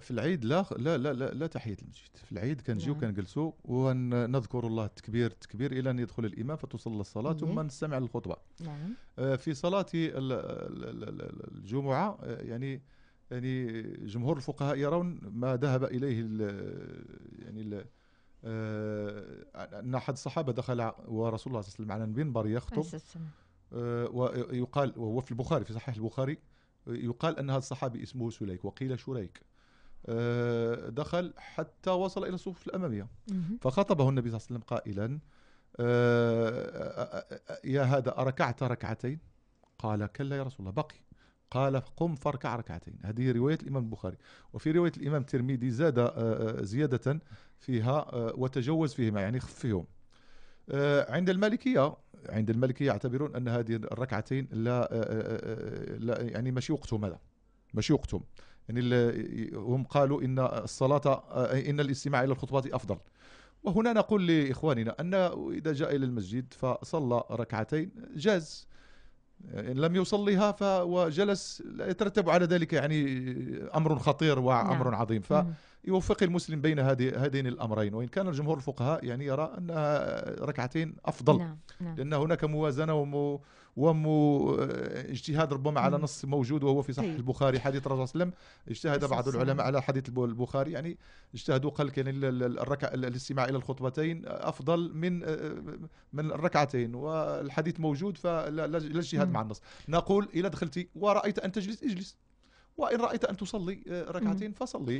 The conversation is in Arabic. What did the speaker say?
في العيد لا لا لا لا, لا تحيه المسجد في العيد كنجيو نعم. كنجلسوا ونذكر الله التكبير التكبير الى ان يدخل الامام فتصلى الصلاه نعم. ثم نستمع للخطبه نعم. آه، في صلاه الجمعه آه، يعني يعني جمهور الفقهاء يرون ما ذهب اليه الـ يعني ال آه، ان احد الصحابه دخل ورسول الله صلى الله عليه وسلم على المنبر يخطب ويقال وهو في البخاري في صحيح البخاري يقال ان هذا الصحابي اسمه سليك وقيل شريك آه، دخل حتى وصل إلى الصفوف الأمامية فخطبه النبي صلى الله عليه وسلم قائلا آه، آه، يا هذا أركعت ركعتين قال كلا يا رسول الله بقي قال قم فاركع ركعتين هذه رواية الإمام البخاري وفي رواية الإمام الترمذي زاد زيادة فيها وتجوز فيهما يعني خفهم عند المالكية عند المالكية يعتبرون أن هذه الركعتين لا, لا يعني ماشي وقتهم هذا ماشي وقتهم يعني هم قالوا ان الصلاه ان الاستماع الى الخطبه افضل وهنا نقول لاخواننا ان اذا جاء الى المسجد فصلى ركعتين جاز ان لم يصليها وجلس يترتب على ذلك يعني امر خطير وامر نعم. عظيم ف يوفق المسلم بين هذين الامرين وان كان الجمهور الفقهاء يعني يرى ان ركعتين افضل نعم. نعم. لان هناك موازنه ومو ومو آه، اجتهاد ربما على نص موجود وهو في صحيح طيب. البخاري حديث الرسول صلى الله عليه وسلم اجتهد بعض العلماء على حديث البخاري يعني اجتهدوا قال كان الركع الاستماع الى الخطبتين افضل من آه، من الركعتين والحديث موجود فلا اجتهاد مع النص نقول اذا دخلت ورايت ان تجلس اجلس وان رايت ان تصلي آه، ركعتين فصلي